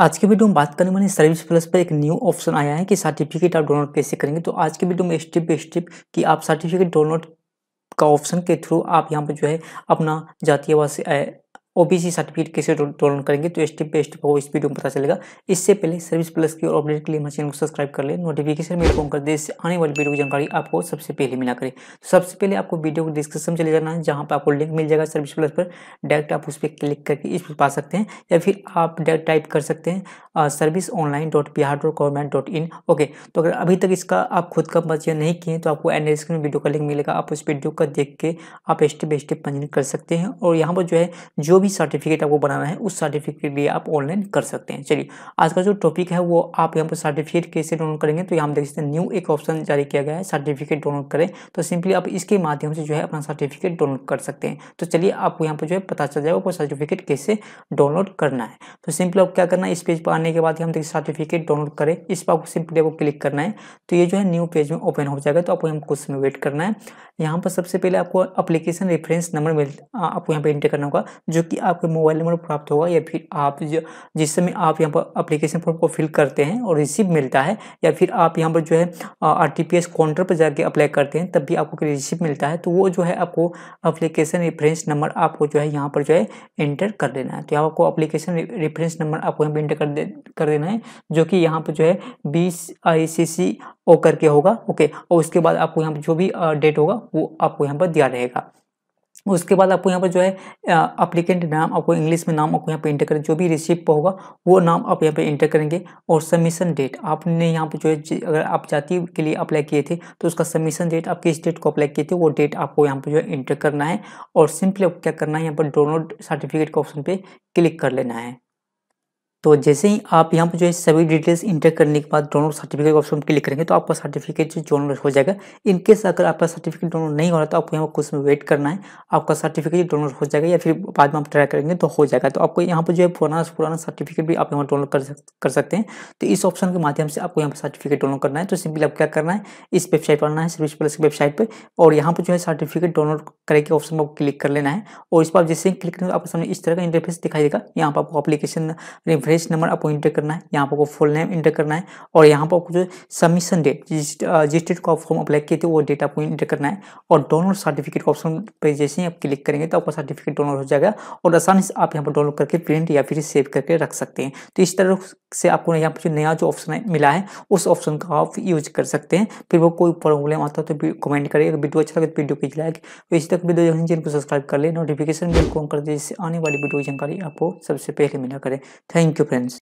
आज के वीडियो में बात करने वाले सर्विस प्लस पर एक न्यू ऑप्शन आया है कि सर्टिफिकेट आप डाउनलोड कैसे करेंगे तो आज के वीडियो में स्टेप बाई स्टेप कि आप सर्टिफिकेट डाउनलोड का ऑप्शन के थ्रू आप यहाँ पर जो है अपना जातीयवाद से ओबीसी सर्टिफिकेट कैसे डाउनलोड करेंगे तो स्टेप बाई स्टेप इस वीडियो में पता चलेगा इससे पहले सर्विस प्लस की और अपडेट के लिए हमारे चैनल को सब्सक्राइब कर ले नोटिफिकेशन मेरे फोन कर दे इससे आने वाली वीडियो की जानकारी आपको सबसे पहले मिला करें तो सबसे पहले आपको वीडियो को डिस्क्रिप्शन चले जाना है जहाँ पर आपको लिंक मिल जाएगा सर्विस प्लस पर डायरेक्ट आप उस पर क्लिक करके इस पर पा सकते हैं या फिर आप डायरेक्ट टाइप कर सकते हैं service online dot Bihar dot government dot in okay तो अगर अभी तक इसका आप खुद का पंजीयन नहीं किए तो आपको एन एस वीडियो का लिंक मिलेगा आप उस वीडियो का देख के आप स्टेप बाई स्टेप पंजीयन कर सकते हैं और यहाँ पर जो है जो भी सर्टिफिकेट आपको बनाना है उस सर्टिफिकेट के लिए आप ऑनलाइन कर सकते हैं चलिए आज का जो टॉपिक है वो आप यहाँ पर सर्टिफिकेट कैसे डाउनलोड करेंगे तो यहाँ देख सकते हैं न्यू एक ऑप्शन जारी किया गया है सर्टिफिकेट डाउनलोड करें तो सिंपली आप इसके माध्यम से जो है अपना सर्टिफिकेट डाउनलोड कर सकते हैं तो चलिए आपको यहाँ पर जो है पता चल जाएगा आपको सर्टिफिकेट कैसे डाउनलोड करना है तो सिंपली आप क्या करना है इस पेज पर आने के बाद हम देखिए सर्टिफिकेट डाउनलोड करें इस पर आपको सिंपली आपको क्लिक करना है तो ये जो है न्यू पेज में ओपन हो जाएगा तो आपको यहाँ कुछ समय वेट करना है यहाँ पर सबसे पहले आपको अप्लीकेशन रेफरेंस नंबर मिल आपको यहाँ पर इंटर करना होगा जो कि आपके मोबाइल नंबर प्राप्त होगा या फिर आप जो जिस समय आप यहाँ पर अप्लीकेशन फॉर्म को फिल करते हैं और रिसिप्ट मिलता है या फिर आप यहाँ पर जो है R T P S counter पर जाकर अप्लाई करते हैं तब भी आपको रिसिप्ट मिलता है तो वो जो है आपको अप्लीकेशन रेफरेंस नंबर आपको जो है यहाँ पर जो है एंटर कर देना है तो यहाँ आपको अप्लीकेशन रेफरेंस नंबर आपको यहाँ पर एंटर कर दे कर देना है जो कि यहाँ पर जो है बीस आई सी सी ओ करके होगा ओके और उसके बाद आपको यहाँ पर जो भी डेट होगा वो आपको यहाँ पर दिया रहेगा उसके बाद आपको यहाँ पर जो है अप्लीकेंट नाम आपको इंग्लिश में नाम आपको यहाँ पे इंटर करें जो भी रिसिप्ट होगा वो नाम आप यहाँ पे इंटर करेंगे और सबमिशन डेट आपने यहाँ पर जो है अगर आप जाति के लिए अप्लाई किए थे तो उसका सबमिशन डेट आप किस डेट को अप्लाई किए थे वो डेट आपको यहाँ पर जो है इंटर करना है और सिंपली आपको क्या करना है यहाँ पर डाउनलोड सर्टिफिकेट के ऑप्शन पर क्लिक कर लेना है तो जैसे ही आप यहाँ पर जो है सभी डिटेल्स इंटर करने के बाद डाउनलोड सर्टिफिकेट ऑप्शन क्लिक करेंगे तो आपका सर्टिफिकेट जो डाउनलोड हो जाएगा इनकेस अगर आपका सर्टिफिकेट डाउनलोड नहीं हो रहा तो आपको यहाँ पर कुछ में वेट करना है आपका सर्टिफिकेट डाउनलोड हो जाएगा या फिर बाद में आप ट्राई करेंगे तो हो जाएगा तो आपको यहाँ पर जो है पुराना पुराना सर्टिफिकेट भी आप यहाँ डाउनलोड कर कर सकते हैं तो इस ऑप्शन के माध्यम से आपको यहाँ पर सर्टिफिकेट डाउनलोड करना है तो सिंपली आप क्या करना है इस वेबसाइट पर आना है सर्विस प्लस की वेबसाइट पर और यहाँ पर जो है सर्टिफिकेट डाउनलोड करे के ऑप्शन आपको क्लिक कर लेना है और इस पर आप जैसे ही क्लिक करेंगे आपके सामने इस तरह का इंटरफेस दिखाई देगा यहाँ पर आपको अपलीकेशन रेस नंबर आपको इंटर करना है यहाँ पर आपको फुल नेम इंटर करना है और यहाँ पर आपको जो सबमिशन डेट जिस डेट को आप फॉर्म अप्लाई किए थे वो डेट आपको इंटर करना है और डाउनलोड सर्टिफिकेट का ऑप्शन पर जैसे ही आप क्लिक करेंगे तो आपका सर्टिफिकेट डाउनलोड हो जाएगा और आसानी से आप यहाँ पर डाउनलोड करके प्रिंट या फिर सेव करके रख सकते हैं तो इस तरह से आपको यहाँ पर जो नया जो ऑप्शन मिला है उस ऑप्शन का आप यूज कर सकते हैं फिर वो कोई प्रॉब्लम आता है तो कमेंट करें अगर वीडियो अच्छा लगे तो वीडियो की लाइक तो इसी तक वीडियो जो चैनल को सब्सक्राइब कर ले नोटिफिकेशन बिल को ऑन कर दे जिससे आने वाली वीडियो की जानकारी आपको सबसे पहले मिला करें थैंक यू फ्रेंड्स